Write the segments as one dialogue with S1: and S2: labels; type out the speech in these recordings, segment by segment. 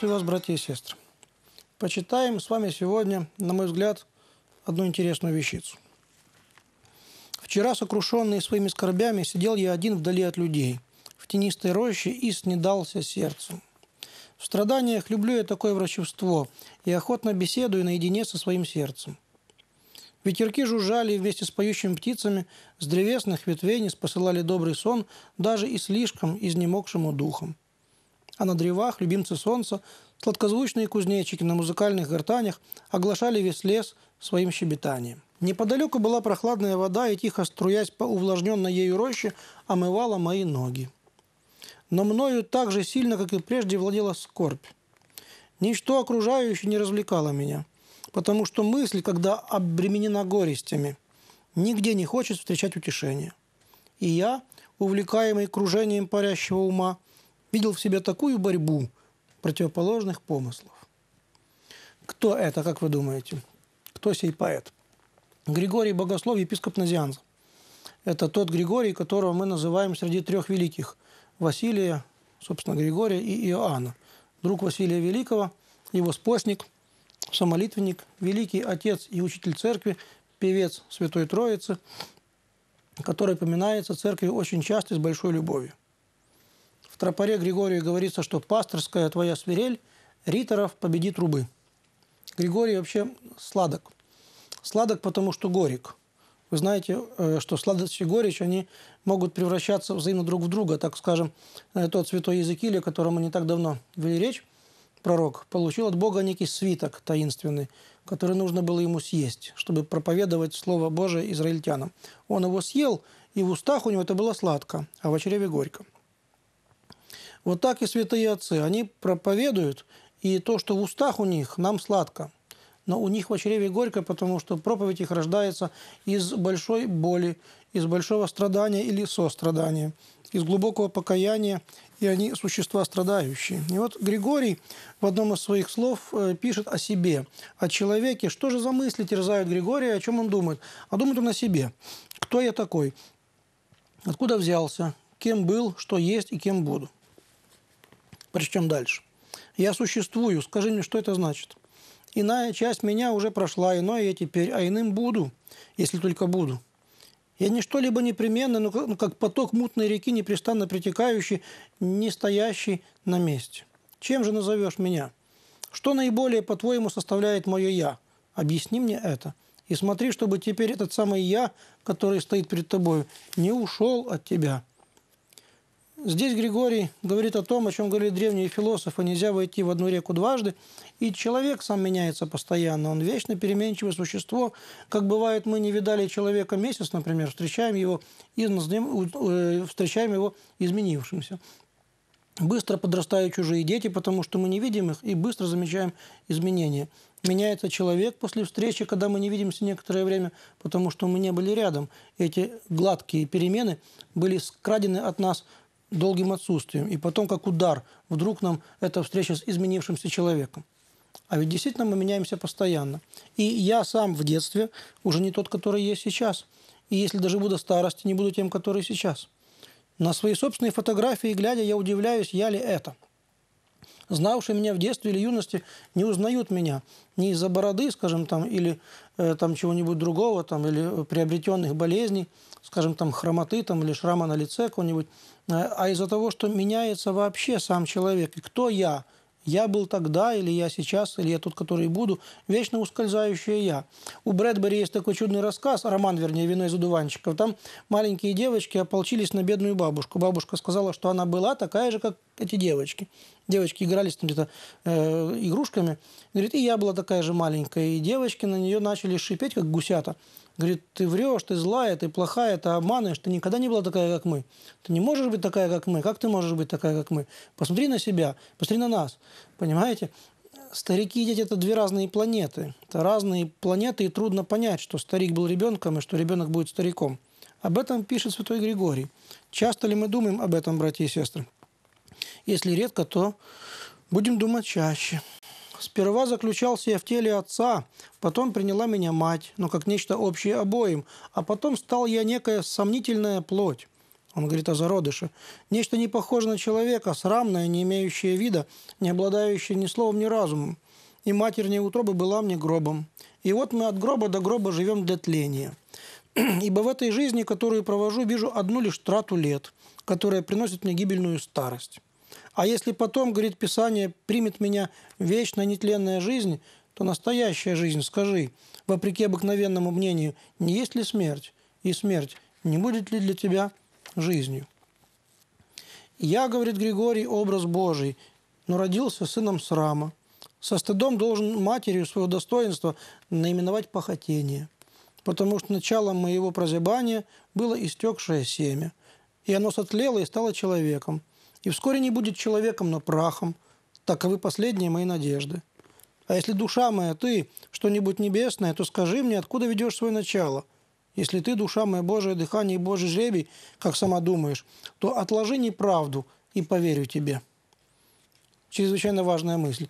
S1: Приветствую вас, братья и сестры. Почитаем с вами сегодня, на мой взгляд, одну интересную вещицу. Вчера, сокрушенный своими скорбями, сидел я один вдали от людей, в тенистой роще и снедался сердцем. В страданиях люблю я такое врачевство и охотно беседую наедине со своим сердцем. Ветерки жужжали вместе с поющими птицами, с древесных ветвей не спосылали добрый сон даже и слишком изнемогшему духом а на древах любимцы солнца, сладкозвучные кузнечики на музыкальных гортанях оглашали весь лес своим щебетанием. Неподалеку была прохладная вода, и тихо струясь по увлажненной ею роще, омывала мои ноги. Но мною так же сильно, как и прежде, владела скорбь. Ничто окружающее не развлекало меня, потому что мысль, когда обременена горестями, нигде не хочет встречать утешение. И я, увлекаемый кружением парящего ума, видел в себе такую борьбу противоположных помыслов. Кто это, как вы думаете? Кто сей поэт? Григорий Богослов, епископ Назианз. Это тот Григорий, которого мы называем среди трех великих – Василия, собственно, Григория и Иоанна. Друг Василия Великого, его спостник, самолитвенник, великий отец и учитель церкви, певец Святой Троицы, который поминается церкви очень часто и с большой любовью тропаре Григорию говорится, что пасторская твоя свирель риторов победит трубы. Григорий вообще сладок. Сладок, потому что горек. Вы знаете, э, что сладость и горечь, они могут превращаться взаимно друг в друга. Так скажем, э, тот святой Языкиль, о котором мы не так давно вели речь, пророк, получил от Бога некий свиток таинственный, который нужно было ему съесть, чтобы проповедовать Слово Божие израильтянам. Он его съел, и в устах у него это было сладко, а в очреве горько – вот так и святые отцы. Они проповедуют, и то, что в устах у них, нам сладко. Но у них в очереве горько, потому что проповедь их рождается из большой боли, из большого страдания или сострадания, из глубокого покаяния, и они существа страдающие. И вот Григорий в одном из своих слов э, пишет о себе, о человеке. Что же за мысли терзают Григория, о чем он думает? А думает он о себе. Кто я такой? Откуда взялся? Кем был, что есть и кем буду? Причем дальше. Я существую, скажи мне, что это значит? Иная часть меня уже прошла, иное я теперь, а иным буду, если только буду. Я не что-либо непременно, но ну, как поток мутной реки, непрестанно притекающий, не стоящий на месте. Чем же назовешь меня? Что наиболее, по-твоему, составляет мое «я»? Объясни мне это. И смотри, чтобы теперь этот самый «я», который стоит перед тобой, не ушел от тебя. Здесь Григорий говорит о том, о чем говорили древние философы, нельзя войти в одну реку дважды, и человек сам меняется постоянно, он вечно переменчивое существо, как бывает, мы не видали человека месяц, например, встречаем его, и э, встречаем его изменившимся. Быстро подрастают чужие дети, потому что мы не видим их, и быстро замечаем изменения. Меняется человек после встречи, когда мы не видимся некоторое время, потому что мы не были рядом. Эти гладкие перемены были скрадены от нас – долгим отсутствием, и потом как удар вдруг нам эта встреча с изменившимся человеком. А ведь действительно мы меняемся постоянно. И я сам в детстве уже не тот, который есть сейчас. И если даже буду старости, не буду тем, который сейчас. На свои собственные фотографии, глядя, я удивляюсь, я ли это. Знавшие меня в детстве или юности не узнают меня. Не из-за бороды, скажем, там, или э, там чего-нибудь другого, там, или приобретенных болезней – скажем, там, хромоты там, или шрама на лице какого-нибудь, э, а из-за того, что меняется вообще сам человек. И кто я? Я был тогда, или я сейчас, или я тот, который буду. Вечно ускользающее я. У Брэдбери есть такой чудный рассказ, роман, вернее, «Вино из одуванчиков». Там маленькие девочки ополчились на бедную бабушку. Бабушка сказала, что она была такая же, как эти девочки. Девочки игрались там где-то э, игрушками. Говорит, и я была такая же маленькая. И девочки на нее начали шипеть, как гусята. Говорит, ты врешь, ты злая, ты плохая, ты обманываешь, ты никогда не была такая, как мы. Ты не можешь быть такая, как мы. Как ты можешь быть такая, как мы? Посмотри на себя, посмотри на нас. Понимаете? Старики и дети – это две разные планеты. Это разные планеты, и трудно понять, что старик был ребенком, и что ребенок будет стариком. Об этом пишет святой Григорий. Часто ли мы думаем об этом, братья и сестры? Если редко, то будем думать чаще. Сперва заключался я в теле отца, потом приняла меня мать, но ну, как нечто общее обоим, а потом стал я некая сомнительная плоть. Он говорит о «А зародыше. Нечто не похоже на человека, срамное, не имеющее вида, не обладающее ни словом, ни разумом. И матерняя утроба была мне гробом. И вот мы от гроба до гроба живем для тления. Ибо в этой жизни, которую провожу, вижу одну лишь трату лет, которая приносит мне гибельную старость. А если потом, говорит Писание, примет меня вечная нетленная жизнь, то настоящая жизнь, скажи, вопреки обыкновенному мнению, не есть ли смерть? И смерть не будет ли для тебя жизнью? Я, говорит Григорий, образ Божий, но родился сыном срама. Со стыдом должен матерью своего достоинства наименовать похотение, потому что началом моего прозябания было истекшее семя, и оно сотлело и стало человеком. И вскоре не будет человеком, но прахом. Таковы последние мои надежды. А если душа моя, ты, что-нибудь небесное, то скажи мне, откуда ведешь свое начало? Если ты, душа моя, Божие дыхание и Божий жребий, как сама думаешь, то отложи неправду и поверю тебе. Чрезвычайно важная мысль.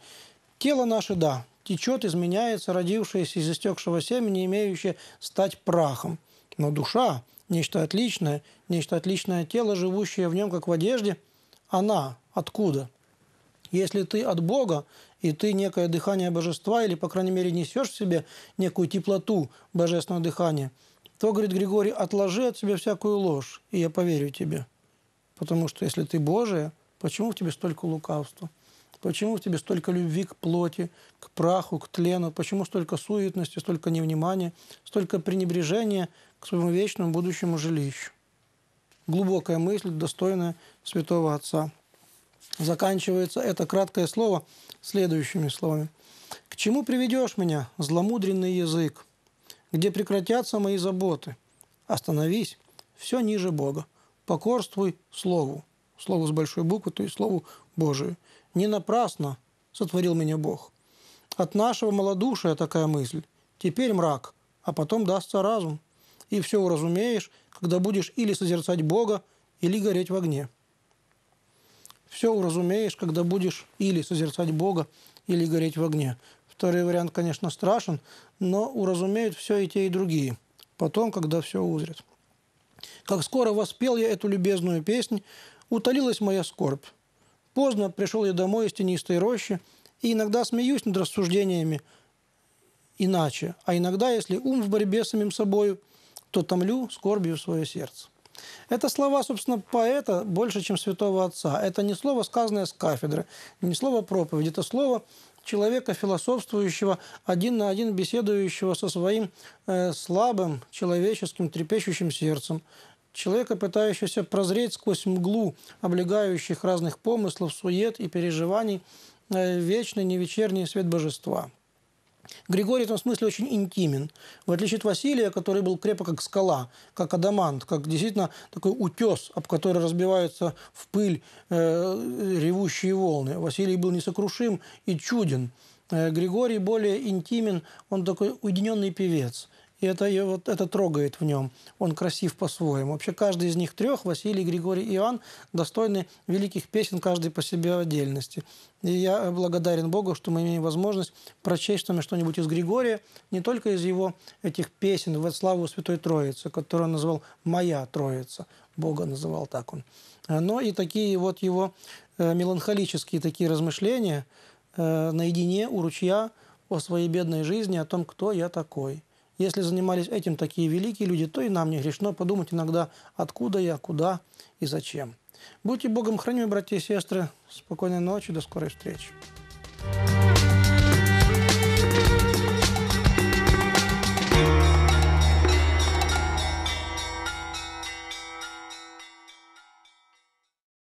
S1: Тело наше, да, течет, изменяется, родившееся из истекшего семени, имеющее стать прахом. Но душа, нечто отличное, нечто отличное тело, живущее в нем, как в одежде – она откуда? Если ты от Бога, и ты некое дыхание божества, или, по крайней мере, несешь в себе некую теплоту божественного дыхания, то, говорит Григорий, отложи от себя всякую ложь, и я поверю тебе. Потому что если ты Божия, почему в тебе столько лукавства? Почему в тебе столько любви к плоти, к праху, к тлену? Почему столько суетности, столько невнимания, столько пренебрежения к своему вечному будущему жилищу? глубокая мысль, достойная святого отца. Заканчивается это краткое слово следующими словами. «К чему приведешь меня, зломудренный язык? Где прекратятся мои заботы? Остановись, все ниже Бога. Покорствуй Слову». Слову с большой буквы, то есть Слову Божию. «Не напрасно сотворил меня Бог». От нашего малодушия такая мысль. Теперь мрак, а потом дастся разум и все уразумеешь, когда будешь или созерцать Бога, или гореть в огне. Все уразумеешь, когда будешь или созерцать Бога, или гореть в огне. Второй вариант, конечно, страшен, но уразумеют все и те, и другие. Потом, когда все узрят. Как скоро воспел я эту любезную песнь, утолилась моя скорбь. Поздно пришел я домой из тенистой рощи, и иногда смеюсь над рассуждениями иначе, а иногда, если ум в борьбе с самим собою – то томлю скорбью свое сердце. Это слова, собственно, поэта больше, чем святого отца. Это не слово, сказанное с кафедры, не слово проповеди, это слово человека философствующего, один на один беседующего со своим э, слабым, человеческим, трепещущим сердцем, человека, пытающегося прозреть сквозь мглу облегающих разных помыслов, сует и переживаний э, вечный невечерний свет божества. Григорий в этом смысле очень интимен. В отличие от Василия, который был крепок как скала, как адамант, как действительно такой утес, об который разбиваются в пыль э, ревущие волны. Василий был несокрушим и чуден. Э, Григорий более интимен, он такой уединенный певец. И это, и вот, это трогает в нем. Он красив по-своему. Вообще каждый из них трех, Василий, Григорий и Иоанн, достойны великих песен, каждый по себе в отдельности. И я благодарен Богу, что мы имеем возможность прочесть там что-нибудь из Григория, не только из его этих песен «Во славу Святой Троицы», которую он назвал «Моя Троица». Бога называл так он. Но и такие вот его э, меланхолические такие размышления э, наедине у ручья о своей бедной жизни, о том, кто я такой – если занимались этим такие великие люди, то и нам не грешно подумать иногда, откуда я, куда и зачем. Будьте Богом хранимы, братья и сестры. Спокойной ночи, до скорой встречи.